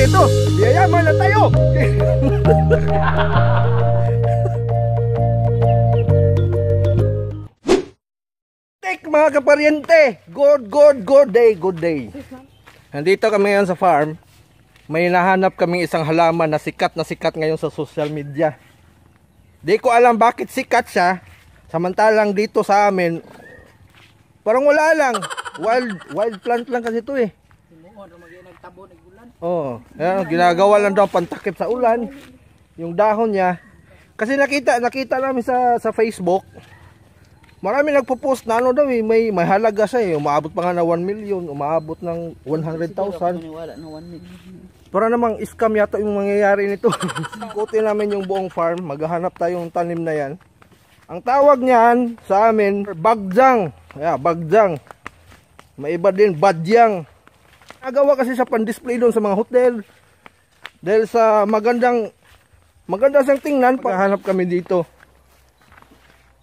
ito. Yayaman na tayo. Tek mga kapariente. Good, good, good day, good day. Nandito kami ngayon sa farm. May nahanap kaming isang halaman na sikat na sikat ngayon sa social media. Di ko alam bakit sikat siya. Samantalang dito sa amin, parang wala lang. Wild, wild plant lang kasi ito eh tabo ng ulan. Oh, ayan, ginagawa lang daw pantakip sa ulan. Yung dahon niya. Kasi nakita, nakita namin sa, sa Facebook. Marami nagpo-post na ano daw eh, may, may halaga sa eh. Umaabot pa nga na 1 million, umaabot ng 100,000. Para namang scam yata yung mangyayari nito. Ikutin namin yung buong farm, maghahanap tayo ng tanim na yan. Ang tawag niyan sa amin, bagjang. Yeah, bagjang. May iba din, badyang. Nagawa kasi sa pan-display doon sa mga hotel. Dahil sa magandang maganda sang tingnan paghahanap kami dito.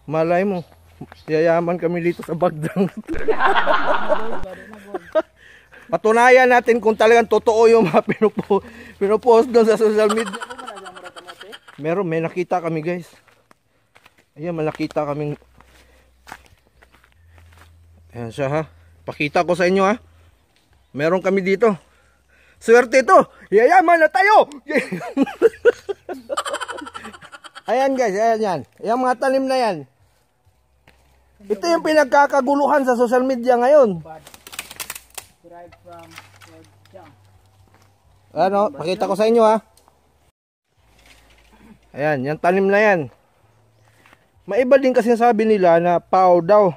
Malay mo, yayaman kami dito sa Bagdang. Patunayan natin kung talagang totoo yung mga pinupo, pinupost doon sa social media. Meron, may nakita kami guys. Ayan, may nakita kaming Ayan siya ha. Pakita ko sa inyo ha. Meron kami dito. Swerte ito. Yayaman na tayo. ayan guys, ayan yan. Yung mga talim na yan. Ito yung pinagkakaguluhan sa social media ngayon. Ano, pakita ko sa inyo ha. Ayan, yung talim na yan. Maiba din kasi sabi nila na pao daw.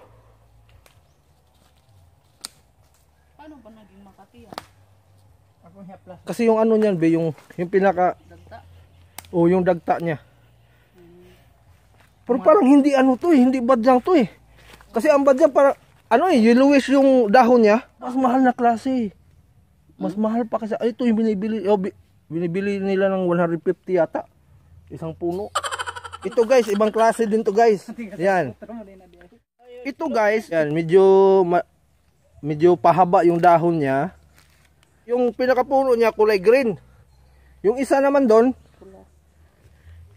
Kasi yung ano niyan, be, yung, yung pinaka... Dagta. Oh, yung dagta niya. Pero parang hindi ano to eh, hindi badyang to eh. Kasi ang badyang para ano eh, yellowish yung dahon niya. Mas mahal na klase eh. Mas mahal pa kasi, ito yung binibili, oh, binibili nila ng 150 yata. Isang puno. Ito guys, ibang klase din to guys. Yan. Ito guys, yan, medyo, medyo pahaba yung dahon niya yung pinakapuno niya kulay green. Yung isa naman doon,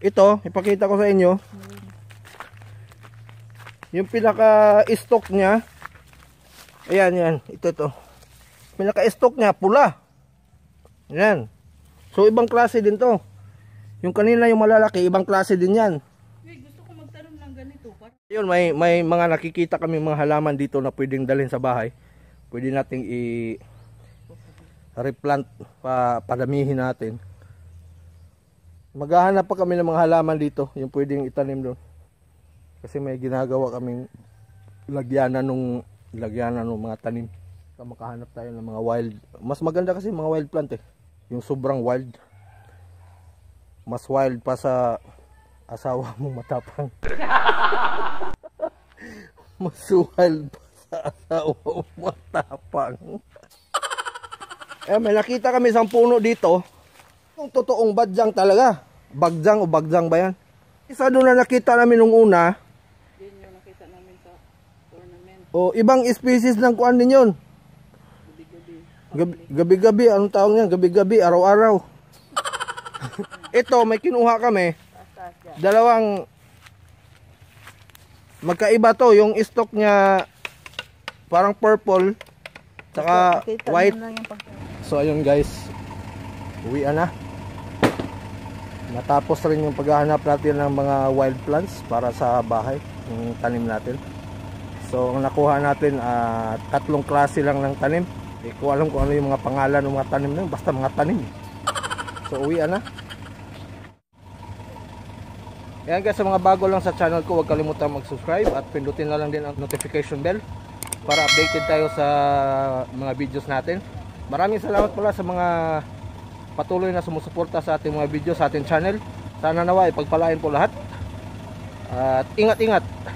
ito, ipakita ko sa inyo. Yung pinaka-stock niya, ayan yan, ito to. Pinaka-stock niya, pula. Ayan. So, ibang klase din to. Yung kanina yung malalaki, ibang klase din yan. Yun, may, may mga nakikita kami mga halaman dito na pwedeng dalhin sa bahay. Pwede nating i- replant pa padamihin natin. Maghahanap pa kami ng mga halaman dito, yung pwedeng itanim doon. Kasi may ginagawa kaming lagyanan nung lagyanan ng mga tanim. Kaya makahanap tayo ng mga wild. Mas maganda kasi mga wild plant eh. Yung sobrang wild. Mas wild pa sa asawa mo matapang. Mas wild pa sa asawa mo matapang. Eh, may nakita kami isang puno dito. Yung totoong badjang talaga. Bagjang o bagjang ba yan? Isa doon na nakita namin nung una. Yun yung nakita namin sa tournament. O, ibang species ng kuan din yun. Gabi-gabi. Anong tawag niyan? Gabi-gabi, araw-araw. Ito, may kinuha kami. Dalawang magkaiba to. Yung stock niya parang purple. saka white. yung So ayun guys Uwi na Natapos rin yung paghahanap natin ng mga wild plants para sa bahay Yung tanim natin So ang nakuha natin uh, tatlong klase lang ng tanim Hindi ko alam kung ano yung mga pangalan ng mga tanim na Basta mga tanim So uwi na Ayan guys, sa mga bago lang sa channel ko, huwag kalimutan mag-subscribe at pindutin na lang din ang notification bell para updated tayo sa mga videos natin. Maraming salamat pala sa mga patuloy na sumusuporta sa ating mga video sa ating channel. Sana nawa ipagpalain po lahat. At ingat-ingat.